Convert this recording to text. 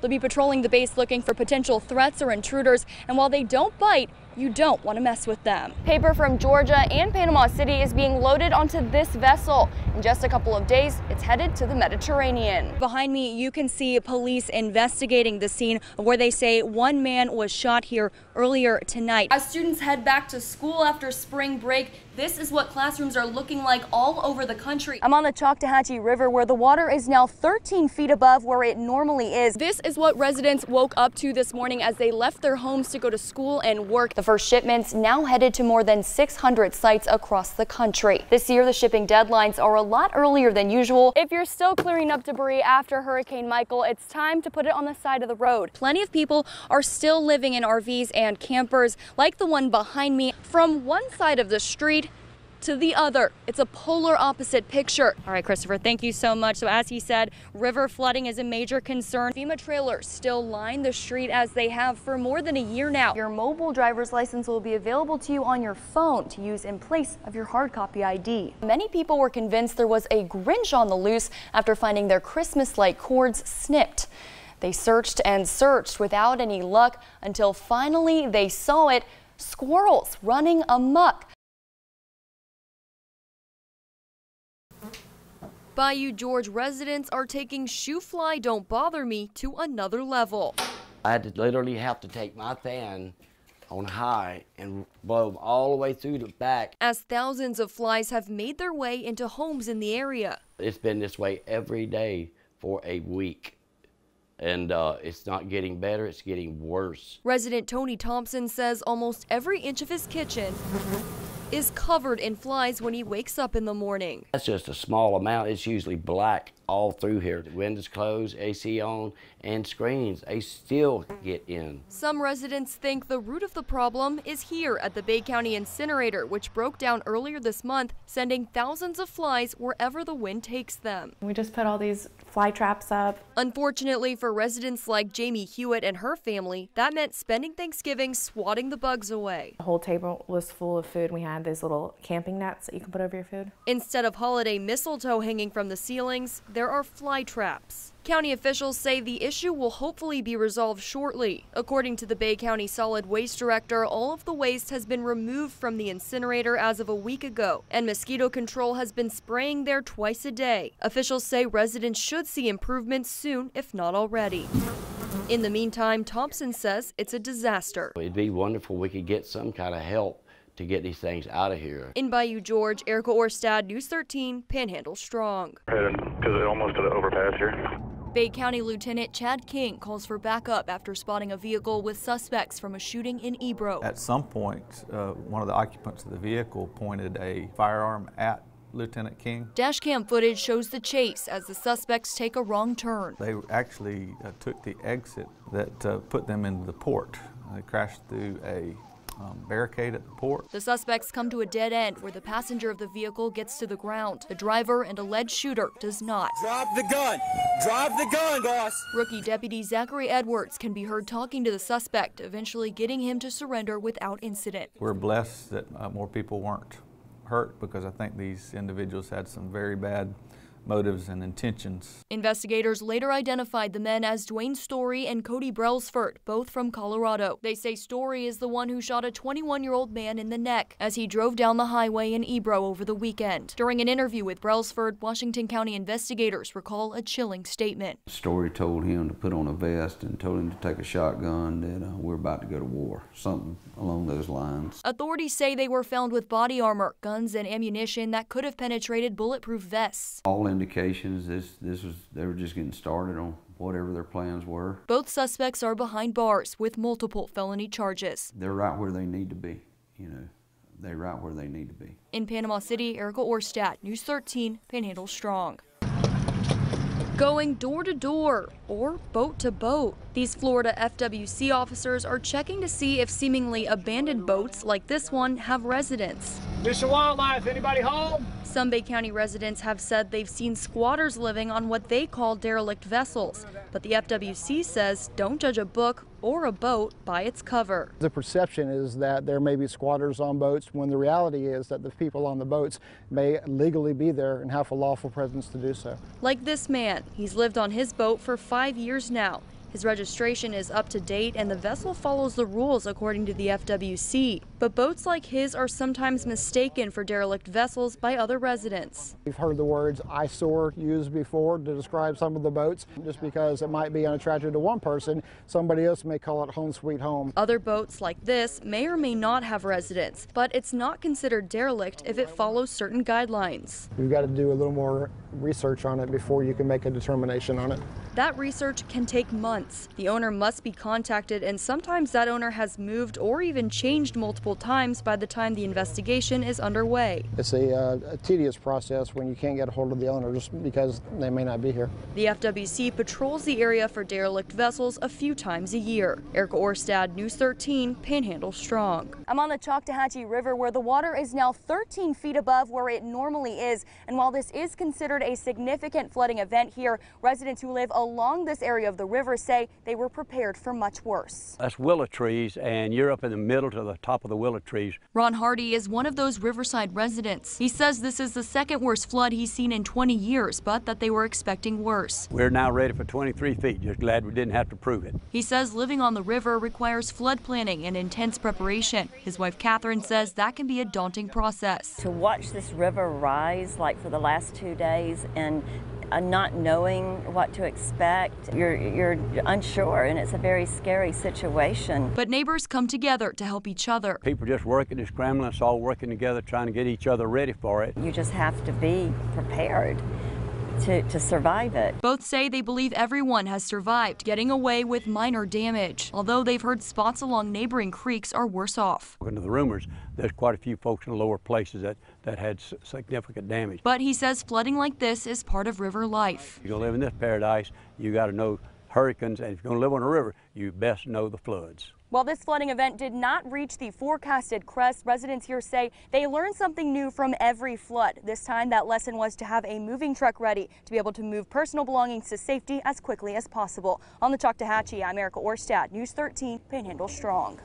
They'll be patrolling the base looking for potential threats or intruders, and while they don't bite, you don't want to mess with them. Paper from Georgia and Panama City is being loaded onto this vessel. In just a couple of days, it's headed to the Mediterranean. Behind me, you can see police investigating the scene where they say one man was shot here earlier tonight. As students head back to school after spring break, this is what classrooms are looking like all over the country. I'm on the Choctahatchee River where the water is now 13 feet above where it normally is. This is what residents woke up to this morning as they left their homes to go to school and work. The first shipments now headed to more than 600 sites across the country. This year, the shipping deadlines are a lot earlier than usual. If you're still clearing up debris after Hurricane Michael, it's time to put it on the side of the road. Plenty of people are still living in RVs and campers like the one behind me. From one side of the street to the other. It's a polar opposite picture. All right, Christopher, thank you so much. So as he said, river flooding is a major concern. FEMA trailers still line the street as they have for more than a year now. Your mobile driver's license will be available to you on your phone to use in place of your hard copy ID. Many people were convinced there was a Grinch on the loose after finding their Christmas-like cords snipped. They searched and searched without any luck until finally they saw it, squirrels running amuck. Bayou George residents are taking shoe fly don't bother me to another level. I had to literally have to take my fan on high and blow them all the way through the back. As thousands of flies have made their way into homes in the area. It's been this way every day for a week. And uh, it's not getting better, it's getting worse. Resident Tony Thompson says almost every inch of his kitchen is covered in flies when he wakes up in the morning. That's just a small amount. It's usually black all through here. The windows closed, AC on, and screens. They still get in. Some residents think the root of the problem is here at the Bay County incinerator, which broke down earlier this month, sending thousands of flies wherever the wind takes them. We just put all these fly traps up. Unfortunately for residents like Jamie Hewitt and her family, that meant spending Thanksgiving swatting the bugs away. The whole table was full of food. We had these little camping nets that you can put over your food. Instead of holiday mistletoe hanging from the ceilings, there are fly traps. County officials say the issue will hopefully be resolved shortly. According to the Bay County Solid Waste Director, all of the waste has been removed from the incinerator as of a week ago, and mosquito control has been spraying there twice a day. Officials say residents should see improvements soon, if not already. In the meantime, Thompson says it's a disaster. It'd be wonderful we could get some kind of help to get these things out of here. In Bayou George, Erica Orstad, News 13, Panhandle Strong. Headed to almost to the overpass here. Bay County Lieutenant Chad King calls for backup after spotting a vehicle with suspects from a shooting in Ebro. At some point, uh, one of the occupants of the vehicle pointed a firearm at Lieutenant King. Dashcam footage shows the chase as the suspects take a wrong turn. They actually uh, took the exit that uh, put them into the port. They crashed through a um, barricade at the port. The suspects come to a dead end where the passenger of the vehicle gets to the ground. The driver and alleged shooter does not. Drop the gun! Drop the gun, boss! Rookie Deputy Zachary Edwards can be heard talking to the suspect, eventually getting him to surrender without incident. We're blessed that uh, more people weren't hurt because I think these individuals had some very bad motives and intentions. Investigators later identified the men as Dwayne Story and Cody Brelsford, both from Colorado. They say Story is the one who shot a 21-year-old man in the neck as he drove down the highway in Ebro over the weekend. During an interview with Brelsford, Washington County investigators recall a chilling statement. Story told him to put on a vest and told him to take a shotgun that uh, we're about to go to war, something along those lines. Authorities say they were found with body armor, guns, and ammunition that could have penetrated bulletproof vests. All indications, this this was they were just getting started on whatever their plans were. Both suspects are behind bars with multiple felony charges. They're right where they need to be, you know. They're right where they need to be. In Panama City, Erica Orstadt, News 13, Panhandle Strong. Going door to door or boat to boat, these Florida FWC officers are checking to see if seemingly abandoned boats like this one have residents. Fish and Wildlife, anybody home? Some Bay County residents have said they've seen squatters living on what they call derelict vessels, but the FWC says don't judge a book or a boat by its cover. The perception is that there may be squatters on boats when the reality is that the people on the boats may legally be there and have a lawful presence to do so. Like this man, he's lived on his boat for five years now his registration is up to date and the vessel follows the rules according to the FWC. But boats like his are sometimes mistaken for derelict vessels by other residents. We've heard the words eyesore used before to describe some of the boats. Just because it might be unattractive to one person, somebody else may call it home sweet home. Other boats like this may or may not have residents, but it's not considered derelict if it follows certain guidelines. You've got to do a little more research on it before you can make a determination on it. That research can take months months. The owner must be contacted, and sometimes that owner has moved or even changed multiple times by the time the investigation is underway. It's a, uh, a tedious process when you can't get a hold of the owner just because they may not be here. The FWC patrols the area for derelict vessels a few times a year. Erica Orstad, News 13, Panhandle Strong. I'm on the Choctahatchee River where the water is now 13 feet above where it normally is. And while this is considered a significant flooding event here, residents who live along this area of the river say they were prepared for much worse. That's willow trees, and you're up in the middle to the top of the willow trees. Ron Hardy is one of those Riverside residents. He says this is the second worst flood he's seen in 20 years, but that they were expecting worse. We're now ready for 23 feet. Just glad we didn't have to prove it. He says living on the river requires flood planning and intense preparation. His wife Catherine says that can be a daunting process. To watch this river rise like for the last two days and not knowing what to expect. You're, you're unsure, and it's a very scary situation. But neighbors come together to help each other. People just working and scrambling, It's all working together, trying to get each other ready for it. You just have to be prepared to, to survive it. Both say they believe everyone has survived, getting away with minor damage, although they've heard spots along neighboring creeks are worse off. According to the rumors, there's quite a few folks in the lower places that, that had significant damage. But he says flooding like this is part of river life. You're going to live in this paradise, you got to know hurricanes, and if you're going to live on a river, you best know the floods. While this flooding event did not reach the forecasted crest, residents here say they learned something new from every flood. This time, that lesson was to have a moving truck ready to be able to move personal belongings to safety as quickly as possible. On the Choctahatchee, I'm Erica Orstad, News 13 Panhandle Strong.